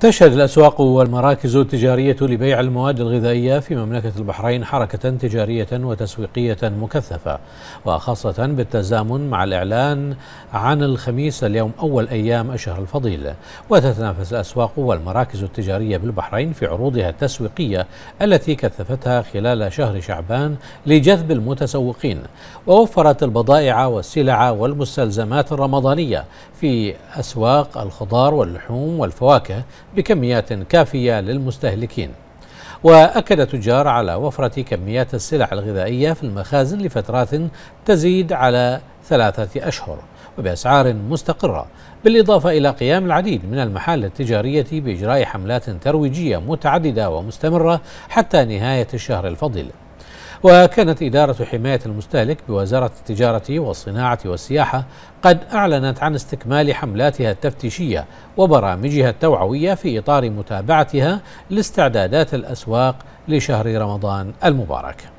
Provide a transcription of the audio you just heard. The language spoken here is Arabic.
تشهد الأسواق والمراكز التجارية لبيع المواد الغذائية في مملكة البحرين حركة تجارية وتسويقية مكثفة وخاصة بالتزامن مع الإعلان عن الخميس اليوم أول أيام الشهر الفضيل وتتنافس الأسواق والمراكز التجارية بالبحرين في عروضها التسويقية التي كثفتها خلال شهر شعبان لجذب المتسوقين ووفرت البضائع والسلع والمستلزمات الرمضانية في أسواق الخضار واللحوم والفواكه بكميات كافية للمستهلكين وأكد تجار على وفرة كميات السلع الغذائية في المخازن لفترات تزيد على ثلاثة أشهر وبأسعار مستقرة بالإضافة إلى قيام العديد من المحال التجارية بإجراء حملات ترويجية متعددة ومستمرة حتى نهاية الشهر الفضيل وكانت إدارة حماية المستهلك بوزارة التجارة والصناعة والسياحة قد أعلنت عن استكمال حملاتها التفتيشية وبرامجها التوعوية في إطار متابعتها لاستعدادات الأسواق لشهر رمضان المبارك